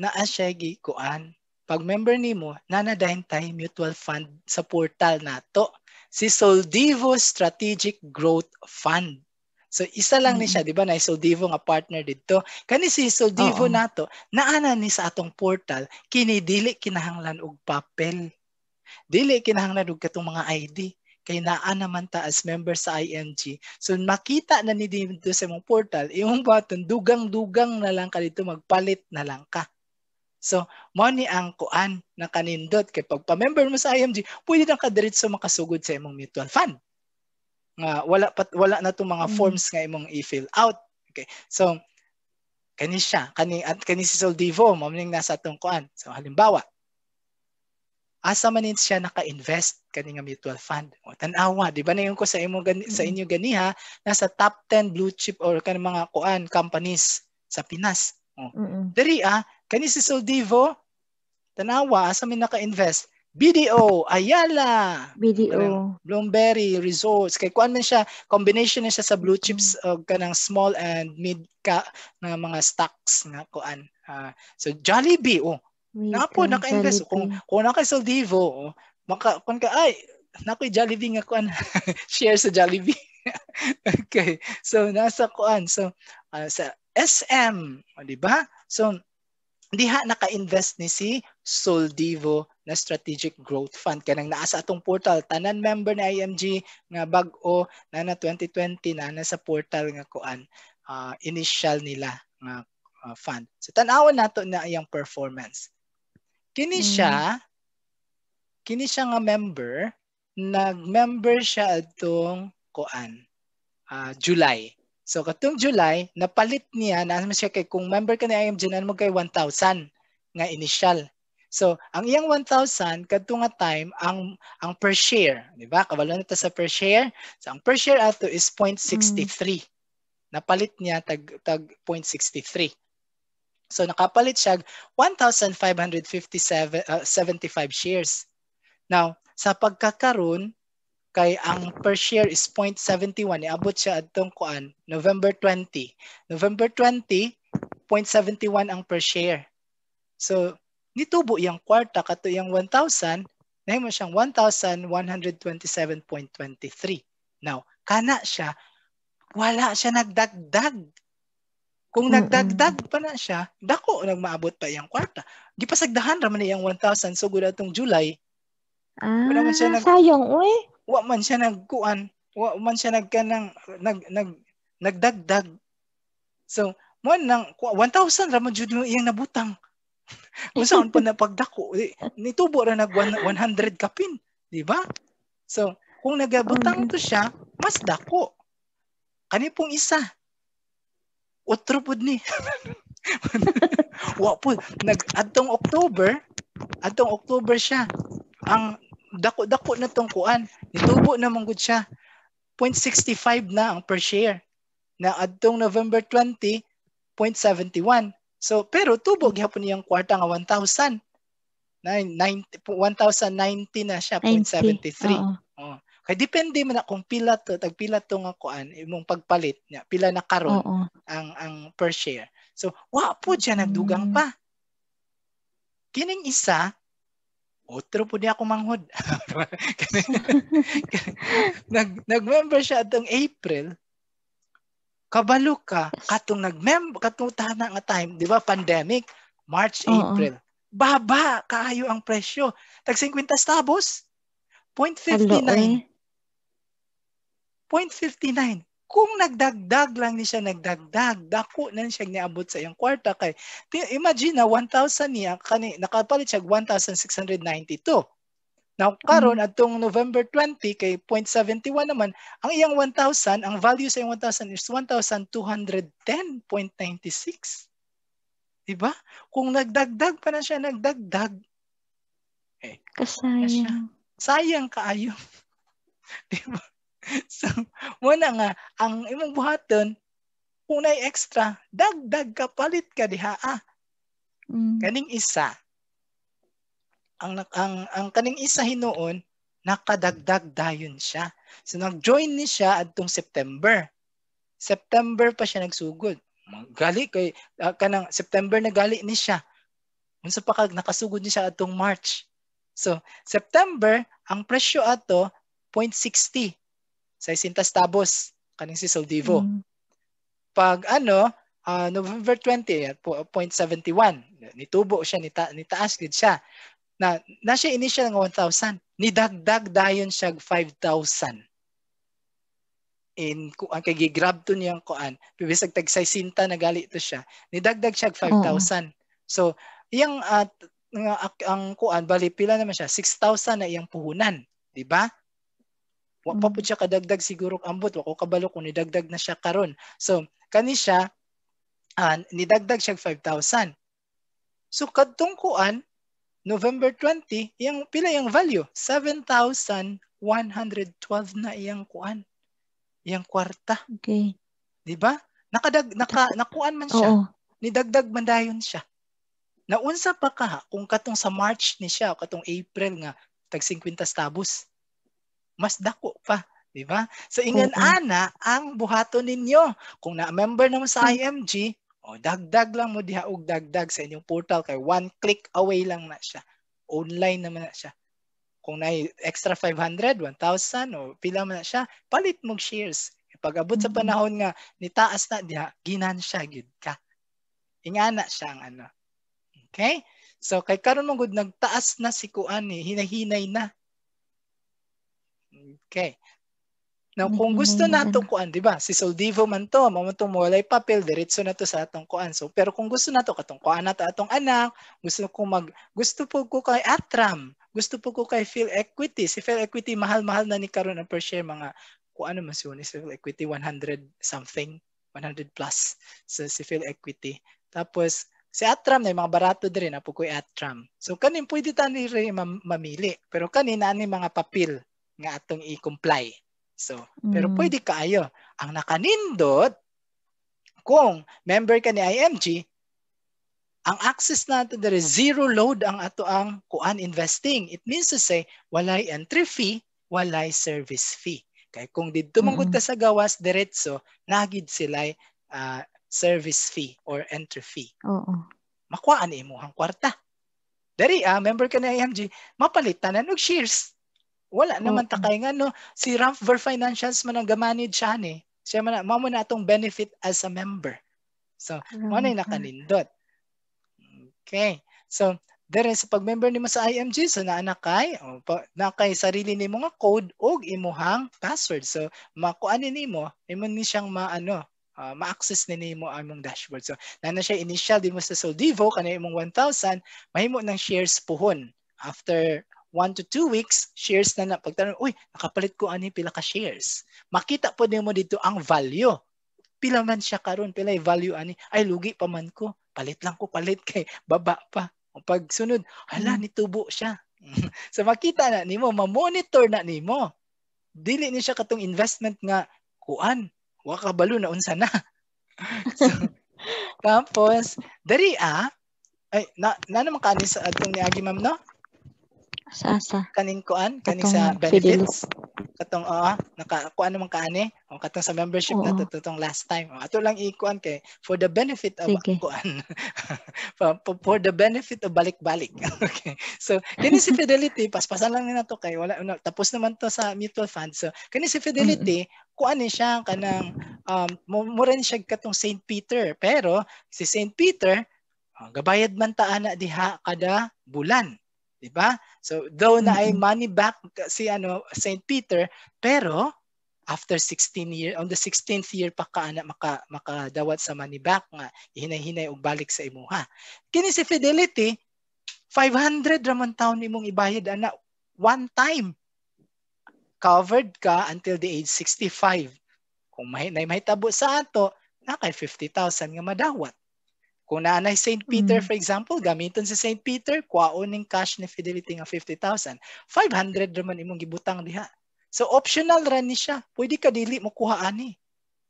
Naa siya gi kuan pag member nimo nanadayon tay mutual fund sa portal nato si Soldivo Strategic Growth Fund. So isa lang mm-hmm. ni siya, di ba? Na Soldivo nga partner dito. Kani si Soldivo Oo. nato, naana ni sa atong portal, kinidili kinahanglan og papel. Dili kinahanglan og katong mga ID kay naa naman ta as member sa IMG. So makita na ni dito sa imong portal, imong button dugang-dugang na lang ka dito magpalit na lang ka. So, money ang kuan na kanindot kay pagpa member mo sa IMG, pwede na ka diretso makasugod sa imong mutual fund. Nga wala pat, wala na tong mga mm. forms nga imong i-fill out. Okay. So, kani siya, kani at kani si Soldivo, mo ning nasa tong kuan. So halimbawa, asa man in siya naka-invest kani nga mutual fund o tan-awa di ba nayon ko sa imo gani, sa mm-hmm. inyo ganiha nasa top 10 blue chip or kan mga kuan companies sa Pinas o diri ah kani si Soldivo tanawa asa man naka-invest BDO, Ayala, BDO, Bloomberry Resorts. Kay kuan man siya, combination na siya sa blue chips mm og kanang small and mid ka na mga stocks nga kuan. Uh, so Jollibee, oh, Wait, Napo, naka-invest. Kung, kung naka Saldivo, oh, maka, kung ka, ay, nako'y Jollibee nga kuan. Share sa Jollibee. okay. So, nasa kuan. So, uh, sa SM, oh, di ba? So, diha naka-invest ni si Soldivo na Strategic Growth Fund kanang naa sa atong portal tanan member na IMG nga bag-o na na 2020 na nasa portal nga kuan uh, initial nila nga uh, fund so tan-aw nato na iyang performance Kini mm-hmm. siya, kini siya nga member, nag-member siya atong kuan, uh, July. So katong July, napalit niya, na ano siya kay kung member ka ni IMG, na mo kay 1,000 nga initial. So, ang iyang 1,000 kadto nga time ang ang per share, di ba? Kabalo na ta sa per share. So, ang per share ato is 0.63. Mm. Mm-hmm. Napalit niya tag tag 0.63. So nakapalit siya 1,557 uh, shares. Now, sa pagkakaroon, kay ang per share is 0.71 iabot siya adtong kuan November 20 November 20 0.71 ang per share so nitubo yang kwarta kato yang 1000 nahimo siyang 1127.23 now kana siya wala siya nagdagdag kung nagdagdag pa na siya, dako nang maabot pa iyang kwarta. Gipasagdahan ra man iyang 1,000 so gud atong July. Ah, wala man siya ah, nag sayang uy. Wa man siya nagkuan, wa man siya nagkanang nag nag nagdagdag. So, mo nang 1,000 ra man jud iyang nabutang. Unsaon pa na pagdako? Eh, nitubo ra nag 100 kapin, di ba? So, kung nagabutang to siya, mas dako. Kani pong isa, utro pud ni. wa pud nag adtong October, adtong October siya. Ang dako-dako na tong kuan, itubo na manggod siya. 0.65 na ang per share. Na adtong November 20, 0.71. So pero tubo gihapon ang kwarta nga 1,000. 1,090 na siya, 0.73. Oh. Kay depende man na kung pila to, tag pila to nga ah, kuan imong pagpalit niya, pila na karon ang ang per share. So wa po siya nagdugang mm. pa. Kining isa otro po niya ako manghod. nag nag-member siya atong April. Kabalo ka katong nag-member katong tahanan nga time, di ba pandemic, March, Oo. April. Baba kaayo ang presyo. Tag 50 stabos. 0.59. 0.59. Kung nagdagdag lang ni siya, nagdagdag, dako na siya niabot sa iyang kwarta. Kay, imagine na 1,000 niya, kani, nakapalit siya 1,692. Now, karon mm-hmm. atong November 20 kay 0.71 naman, ang iyang 1,000, ang value sa iyang 1,000 is 1,210.96. Diba? Kung nagdagdag pa na siya, nagdagdag. Eh, Kasayang. Sayang kaayo. diba? so, muna nga, ang imong buhaton, unay extra, dagdag kapalit ka diha. Ah. Mm. Kaning isa, ang, ang, ang kaning isa hinoon, nakadagdag dayon siya. So, nag-join ni siya adtong September. September pa siya nagsugod. Gali kay uh, ah, kanang September nagali ni siya. Unsa pa kag nakasugod ni siya adtong March. So, September ang presyo ato 0.60 60 stabos kaning si Soldivo. Mm. Pag ano, uh, November 20 at 0.71 nitubo siya ni, ta- taas gid siya. Na na siya initial nga 1,000 nidagdag dayon siya 5,000 in kuan kay gigrab to niyang kuan bibisag tag 60 nagali to siya nidagdag siya 5,000 oh. so yang at uh, ang kuan bali pila naman siya 6,000 na iyang puhunan di ba Wa pa mm. pud siya kadagdag siguro ambot wa ko kabalo kung nidagdag na siya karon. So kani siya uh, nidagdag siya 5,000. So kadtong kuan November 20, yung pila yang value 7,112 na iyang kuan. Iyang kwarta. Okay. 'Di ba? Nakadag naka nakuan man siya. Oo. Nidagdag man dayon siya. Naunsa pa ka kung katong sa March ni siya o katong April nga tag 50 tabos mas dako pa. Diba? Sa so, ingan okay. ana ang buhaton ninyo. Kung na-member naman sa hmm. IMG, o oh, dagdag lang mo diha og dagdag sa inyong portal kay one click away lang na siya. Online naman na siya. Kung na extra 500, 1,000 o pila man na siya, palit mong shares. Pag abot sa hmm. panahon nga nitaas na diha, ginan ginansya gid ka. Ingana siya ang ano. Okay? So kay karon mo good nagtaas na si kuan ni eh, hinahinay na Okay. Now, kung mm-hmm. gusto na itong kuan, di ba? Si Soldivo man to, mamutong walay papel, diretso na to sa atong kuan. So, pero kung gusto na to, katong kuan na to atong anak, gusto ko mag, gusto po ko kay Atram, gusto po ko kay Phil Equity. Si Phil Equity, mahal-mahal na ni karon ang per share mga, kung ano mas yun, si Phil Equity, 100 something, 100 plus. So, si Phil Equity. Tapos, si Atram na mga barato din, eh, na po ko Atram. So, kanin pwede tani rin mamili. Pero kanin, ano mga papel nga atong i-comply. So, pero mm. pwede kaayo. Ang nakanindot, kung member ka ni IMG, ang access nato dere zero load ang ato ang kuan investing. It means to say walay entry fee, walay service fee. Kay kung didto mm-hmm. manggut sa gawas diretso, nagid silay uh, service fee or entry fee. Oo. Makuha uh Makuhaan ang kwarta. Dari ah, member ka ni IMG, mapalitan na og shares wala naman okay. takay nga no si Ramp Ver Financials man ang gamanage siya ni siya man mamo na atong benefit as a member so mo na mm-hmm. nakanindot okay so there is pag member nimo sa IMG so naa kay o, pa, na kay sarili nimo nga code og imuhang password so ni nimo nimo ni siyang maano uh, ah, ma-access ni nimo ang imong dashboard so na na siya initial din mo sa Soldivo kanay imong 1000 mahimo ng shares puhon after one to two weeks, shares na na. Pagtanong, uy, nakapalit ko ani pila ka shares. Makita po nimo dito ang value. Pila man siya karon, pila value ani. Ay lugi pa man ko. Palit lang ko palit kay baba pa. Pag sunod, hala hmm. nitubo siya. so makita na nimo, ma-monitor na nimo. Dili ni siya katong investment nga kuan, wa kabalo na unsa na. so, tapos, dari ah, ay, na, na naman ka sa atong niagi ma'am, no? Sa asa? Kaning kuan, kanin sa benefits. Fidelis. Katong oo, uh, naka kuan naman kaani. oh, katong sa membership oo. na to tong last time. Oh, ato lang ikuan kay for the benefit of Sige. kuan. for, for, the benefit of balik-balik. okay. So, kini si Fidelity, paspasan lang nina to kay wala tapos naman to sa mutual fund. So, kini si Fidelity, mm-hmm kuan ni siya kanang um mo rin siya katong St. Peter pero si St. Peter ah, gabayad man ta ana diha kada bulan 'di ba? So though na ay money back si ano St. Peter, pero after 16 year on the 16th year pa ka ana maka makadawat sa money back nga hinay-hinay og balik sa imuha. Kini si fidelity 500 ramon taon imong ibayad ana one time. Covered ka until the age 65. Kung may, may tabo sa ato, na kay 50,000 nga madawat. Kung naanay St. Peter, mm. for example, gamiton si St. Peter, kwaon ning cash ni Fidelity nga 50,000. 500 raman imong gibutang diha. So optional ra ni siya. Pwede ka dili mo kuha ani.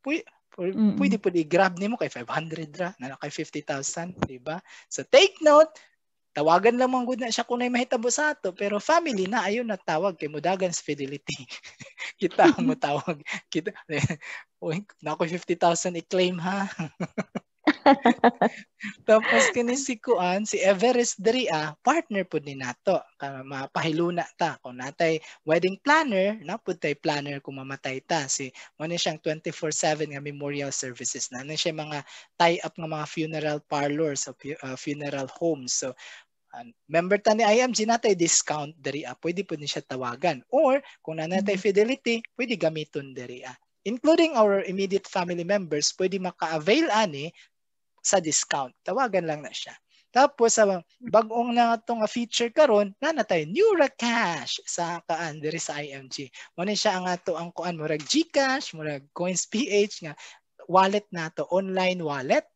Pwede, Pwede pwede grab nimo kay 500 ra, na kay 50,000, di ba? So take note, tawagan lamang gud na siya kunay mahitabo sa ato, pero family na ayo na tawag kay mudagan sa fidelity. kita mo tawag. Kita na ako 50,000 i-claim ha. Tapos kini si Kuan, si Everest diri ah, partner pud ni nato. mapahiluna ta kung natay wedding planner, na pud tay planner kung mamatay ta. Si mo ni siyang 24/7 nga memorial services na. Ano siya mga tie-up nga mga funeral parlors o uh, funeral homes. So member ta ni IMG natay discount diri ah. Pwede po ni siya tawagan. Or kung nanatay mm-hmm. fidelity, pwede gamiton diri including our immediate family members, pwede maka-avail ani sa discount. Tawagan lang na siya. Tapos sa bagong na itong feature karon nanatay new ra cash sa kaan diri sa IMG. Muna siya ang ato ang kuan murag GCash, murag Coins PH nga wallet nato, online wallet.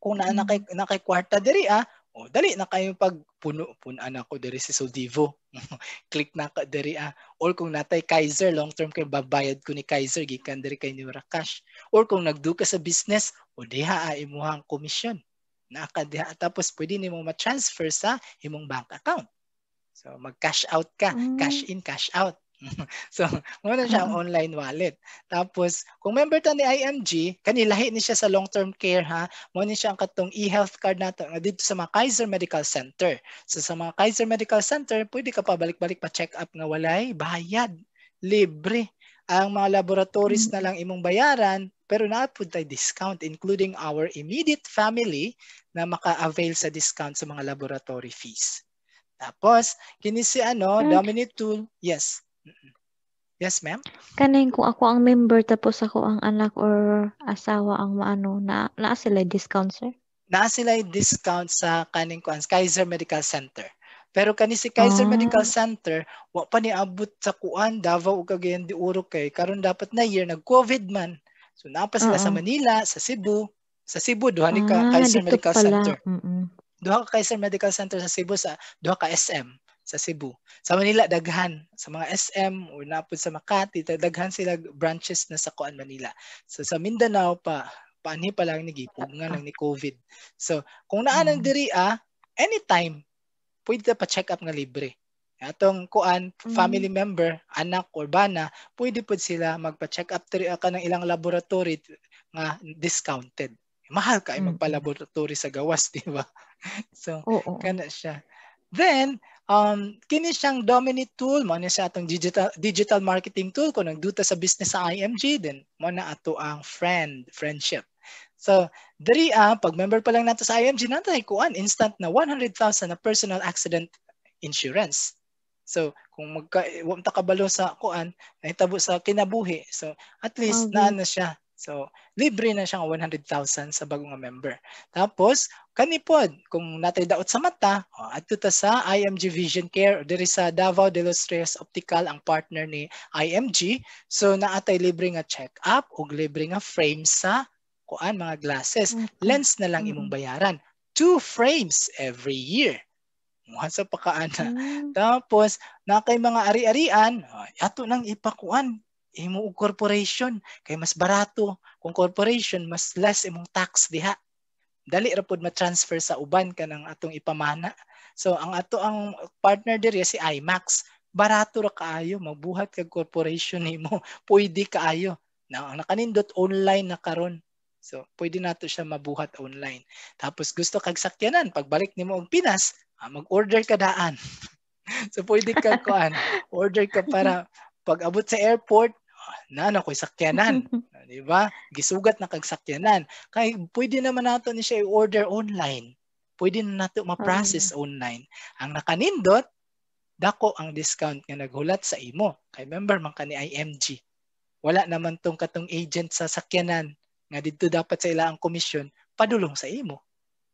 Kung naa na kay mm-hmm. na kwarta diri ah, oh, dali na kayo pag puno punan ako diri si Soldivo. Click na ka diri ah. Or kung natay Kaiser long term kay babayad ko ni Kaiser gikan diri kay New Cash. Or kung nagduka sa business, o diha ay ah, imuhang komisyon na diha tapos pwede nimo ma-transfer sa imong bank account. So mag-cash out ka, mm. cash in, cash out. so, mo na siya ang hmm. online wallet. Tapos, kung member ta ni IMG, kani lahi ni siya sa long-term care ha, mo ni siya ang katong e-health card nato na dito sa mga Kaiser Medical Center. So sa mga Kaiser Medical Center, pwede ka pa balik-balik pa check up nga walay bayad, libre ang mga laboratories hmm. na lang imong bayaran pero napunta tayo discount including our immediate family na maka-avail sa discount sa mga laboratory fees. Tapos, kini si ano, mm. dominant tool. Yes. Yes, ma'am? Kanin kung ako ang member tapos ako ang anak or asawa ang maano, na, na sila discount, sir? Na sila discount sa kanin ko Kaiser Medical Center. Pero kani si Kaiser ah. Medical Center, wa pa ni abot sa kuan Davao ug Cagayan di Oro kay karon dapat na year nag-COVID man. So napa sila Uh-oh. sa Manila, sa Cebu, sa Cebu duha ni ka ah, Kaiser Medical pala. Center. mm Duha ka Kaiser Medical Center sa Cebu sa duha ka SM sa Cebu. Sa Manila daghan sa mga SM or napud sa Makati daghan sila branches na sa Kuan Manila. So sa Mindanao pa paani pa lang ni gipug nga lang ni COVID. So kung naa nang mm. diri ah anytime pwede pa check up nga libre atong kuan mm. family member anak kurbana pwede pud sila magpa-check up tiri ka ng ilang laboratory nga discounted mahal kay mm. magpa-laboratory sa gawas di ba so kana siya then um kini siyang dominant tool mo na atong digital digital marketing tool ko nang duta sa business sa IMG then mo na ato ang friend friendship So, diri ah, pag member pa lang nato sa IMG nato ay kuan instant na 100,000 na personal accident insurance. So, kung magka, wamta kabalo sa kuan, ay tabo sa kinabuhi. So, at least, okay. na siya. So, libre na siya 100,000 sa bagong member. Tapos, kanipod, kung natay daot sa mata, oh, ato ta sa IMG Vision Care, diri sa Davao de los Reyes Optical ang partner ni IMG. So, naatay libre nga check-up o libre nga frame sa kuan mga glasses. Okay. Mm-hmm. Lens na lang imong mm-hmm. bayaran. Two frames every year muha sa pakaana. Mm. Tapos na kay mga ari-arian, ah, ato nang ipakuan imo og corporation kay mas barato kung corporation mas less imong tax diha. Dali ra ma-transfer sa uban kanang atong ipamana. So ang ato ang partner diri si IMAX. Barato ra kaayo magbuhat kag corporation nimo. Pwede kaayo na nakanindot online na karon So, pwede nato siya mabuhat online. Tapos gusto kag sakyanan, pagbalik nimo og Pinas, ah, mag-order ka daan. so pwede ka kuan, order ka para pag abot sa airport, ah, na na ko'y sakyanan. Ah, di ba? Gisugat na kag sakyanan. Kay pwede naman nato ni siya i-order online. Pwede na nato ma-process oh. online. Ang nakanindot, dako ang discount nga naghulat sa imo. Kay member man kani IMG. Wala naman tong katong agent sa sakyanan nga didto dapat sa ila ang komisyon padulong sa imo.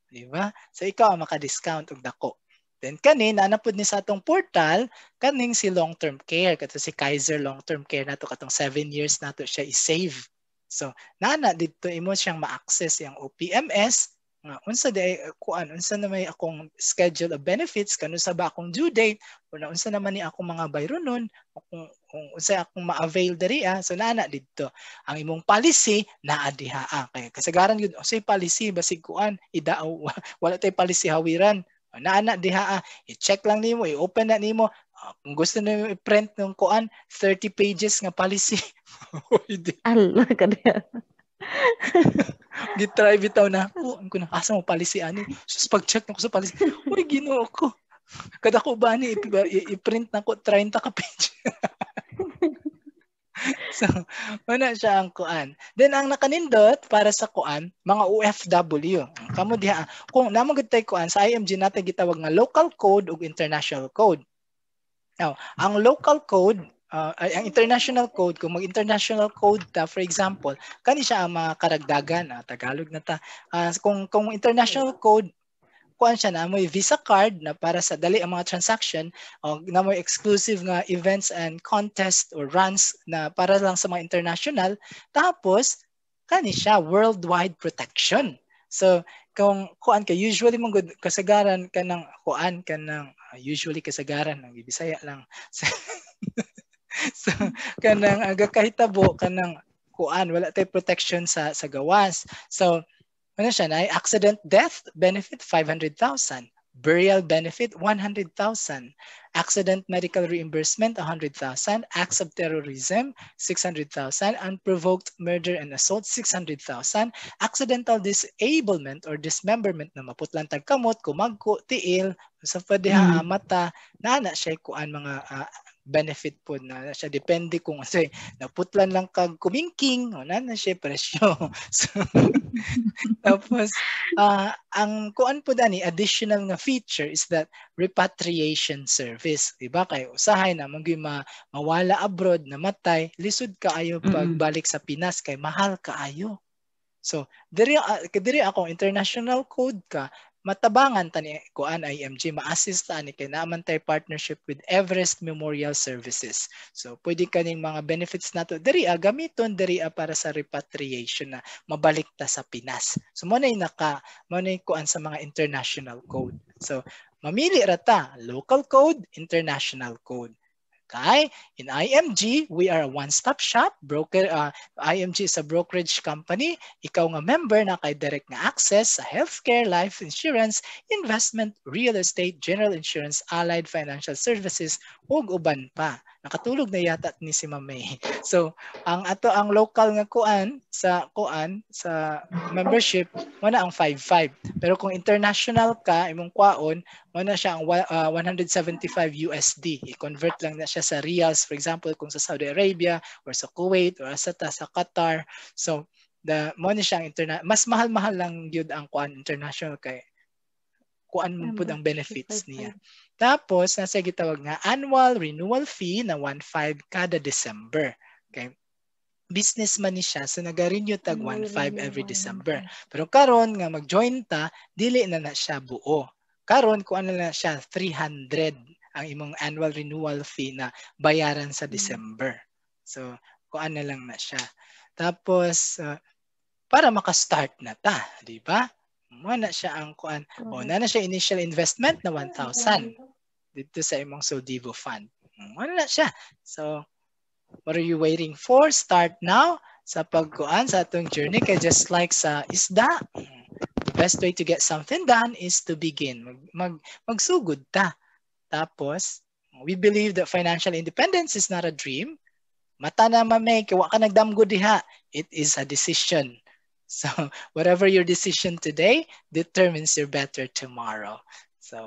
Di ba? So ikaw ang maka-discount og dako. Then kani nanapod ni sa atong portal kaning si long-term care kato si Kaiser long-term care nato katong 7 years nato siya i-save. So nana didto imo siyang ma-access yang OPMS nga ah, unsa day eh, kuan unsa na may akong schedule of benefits kanon sa ba akong due date o na unsa naman ni akong mga bayronon kung kung unsa akong ma-avail diri ah so naa didto ang imong policy naa diha ah. kay kasagaran gyud say policy basig kuan idaaw wala tay policy hawiran naa na diha ah. i-check lang nimo i-open na nimo Uh, kung gusto na i-print ng kuan, 30 pages nga policy. Ala, kadiya. Gitrive bitaw na ako. Oh, ang ko asa mo policy ani? Sus, pag-check nako sa policy. Uy, ginoo ko. Kada ko ba ni, i-print nako 30 ka page. so, una siya ang kuan. Then ang nakanindot para sa kuan, mga OFW. Kamo diha kung namo gud tay kuan sa IMG natin gitawag nga local code ug international code. Now, ang local code uh, ang international code kung mag-international code ta for example kani siya ang mga karagdagan na ah, Tagalog na ta uh, kung kung international code kuan siya na may visa card na para sa dali ang mga transaction o na may exclusive nga events and contest or runs na para lang sa mga international tapos kani siya worldwide protection so kung kuan ka usually mong kasagaran ka ng kuan ka ng usually kasagaran ng Bisaya lang so kanang aga kahitabo kanang kuan wala tay protection sa sa gawas. So ano siya na accident death benefit 500,000 burial benefit 100,000 accident medical reimbursement 100,000 acts of terrorism 600,000 unprovoked murder and assault 600,000 accidental disablement or dismemberment na maputlang tagkamot kumagko tiil sa padeha mm. mata na na siya kuan mga uh, benefit po na siya depende kung kasi naputlan lang kag kumingking o na na siya presyo so, tapos uh, ang kuan po dani additional nga feature is that repatriation service diba kay usahay na mangi ma, mawala abroad namatay lisod kaayo pagbalik sa Pinas kay mahal kaayo So, diri uh, diri ako international code ka, matabangan tani kuan IMG ma-assist ani kay naman partnership with Everest Memorial Services. So pwede kaning mga benefits nato diri a ah, gamiton diri a ah, para sa repatriation na mabalik ta sa Pinas. So mo nay naka mo nay kuan sa mga international code. So mamili ra ta local code, international code. Okay? In IMG, we are a one-stop shop. Broker, uh, IMG is a brokerage company. Ikaw nga member na kay direct nga access sa healthcare, life insurance, investment, real estate, general insurance, allied financial services, ug uban pa nakatulog na yata ni si Mamay. So, ang ato ang local nga kuan sa kuan sa membership mo na ang 55. Pero kung international ka imong kwaon, mo na siya ang uh, 175 USD. I-convert lang na siya sa reals for example kung sa Saudi Arabia or sa Kuwait or sa ta, sa Qatar. So, the mo na siya ang interna- mas mahal-mahal lang gyud ang kuan international kay kuan ano mo po ang benefits niya. Tapos, nasa gitawag nga annual renewal fee na 1.5 kada December. Okay? businessman ni siya so nagarenew tag 1.5 every December. Pero karon nga mag-join ta, dili na na siya buo. Karon ko ano na siya 300 ang imong annual renewal fee na bayaran sa hmm. December. So kuan na lang na siya. Tapos uh, para maka-start na ta, di ba? mo na siya ang kuan mo mm. na na siya initial investment na 1,000 mm. dito sa imong Soldivo fund mo na siya so what are you waiting for start now sa pagkuan sa atong journey kay just like sa isda the best way to get something done is to begin mag, mag magsugod ta tapos we believe that financial independence is not a dream mata na mamay kay wa ka nagdamgo diha it is a decision So whatever your decision today determines your better tomorrow. So